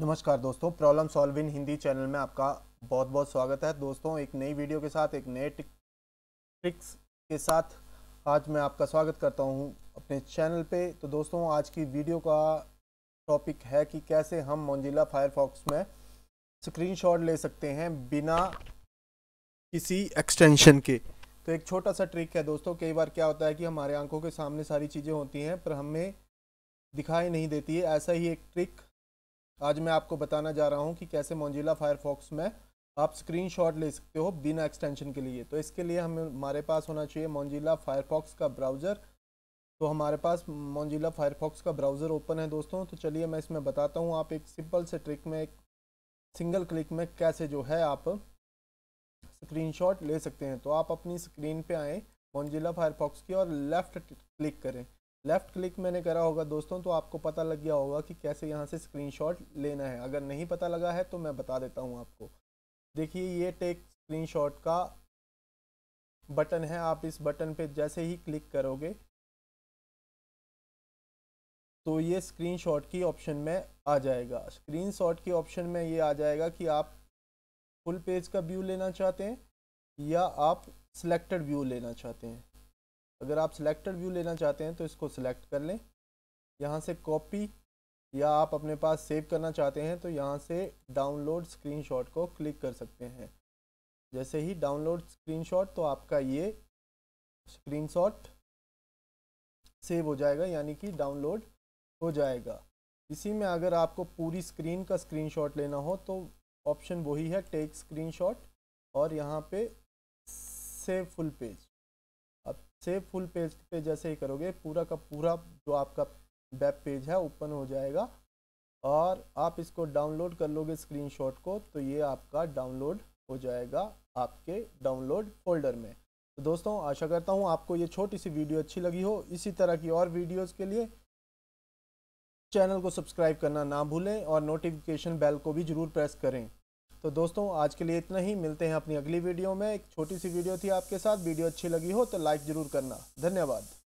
नमस्कार दोस्तों problem solve in Hindi channel में आपका बहुत बहुत स्वागत है दोस्तों एक नई वीडियो के साथ एक नए ट्रिक्स के साथ आज मैं आपका स्वागत करता हूं अपने चैनल पे तो दोस्तों आज की वीडियो का टॉपिक है कि कैसे हम मंजिला फायरफॉक्स में स्क्रीनशॉट ले सकते हैं बिना किसी एक्सटेंशन के तो एक छोटा सा ट्रिक है दोस्तों कई बार क्या होता है कि हमारे आंखों के सामने सारी चीज़ें होती हैं पर हमें दिखाई नहीं देती है ऐसा ही एक ट्रिक आज मैं आपको बताना जा रहा हूँ कि कैसे मोजिला फायरफॉक्स में आप स्क्रीनशॉट ले सकते हो बिना एक्सटेंशन के लिए तो इसके लिए हमें हमारे पास होना चाहिए मोजिला फायरफॉक्स का ब्राउज़र तो हमारे पास मोजिला फायरफॉक्स का ब्राउज़र ओपन है दोस्तों तो चलिए मैं इसमें बताता हूँ आप एक सिंपल से ट्रिक में एक सिंगल क्लिक में कैसे जो है आप स्क्रीन ले सकते हैं तो आप अपनी स्क्रीन पर आएँ मोजिला फायरफॉक्स की और लेफ़्ट क्लिक करें लेफ़्ट क्लिक मैंने करा होगा दोस्तों तो आपको पता लग गया होगा कि कैसे यहाँ से स्क्रीनशॉट लेना है अगर नहीं पता लगा है तो मैं बता देता हूँ आपको देखिए ये टेक स्क्रीनशॉट का बटन है आप इस बटन पे जैसे ही क्लिक करोगे तो ये स्क्रीनशॉट की ऑप्शन में आ जाएगा स्क्रीनशॉट की ऑप्शन में ये आ जाएगा कि आप फुल पेज का व्यू लेना चाहते हैं या आप सिलेक्टेड व्यू लेना चाहते हैं अगर आप सिलेक्टेड व्यू लेना चाहते हैं तो इसको सिलेक्ट कर लें यहाँ से कॉपी या आप अपने पास सेव करना चाहते हैं तो यहाँ से डाउनलोड स्क्रीनशॉट को क्लिक कर सकते हैं जैसे ही डाउनलोड स्क्रीनशॉट तो आपका ये स्क्रीनशॉट सेव हो जाएगा यानी कि डाउनलोड हो जाएगा इसी में अगर आपको पूरी स्क्रीन का स्क्रीनशॉट लेना हो तो ऑप्शन वही है टेक स्क्रीनशॉट और यहाँ पे सेव फुल पेज अब से फुल पेज पे जैसे ही करोगे पूरा का पूरा जो आपका वेब पेज है ओपन हो जाएगा और आप इसको डाउनलोड कर लोगे स्क्रीनशॉट को तो ये आपका डाउनलोड हो जाएगा आपके डाउनलोड फोल्डर में तो दोस्तों आशा करता हूँ आपको ये छोटी सी वीडियो अच्छी लगी हो इसी तरह की और वीडियोस के लिए चैनल को सब्सक्राइब करना ना भूलें और नोटिफिकेशन बेल को भी ज़रूर प्रेस करें तो दोस्तों आज के लिए इतना ही मिलते हैं अपनी अगली वीडियो में एक छोटी सी वीडियो थी आपके साथ वीडियो अच्छी लगी हो तो लाइक ज़रूर करना धन्यवाद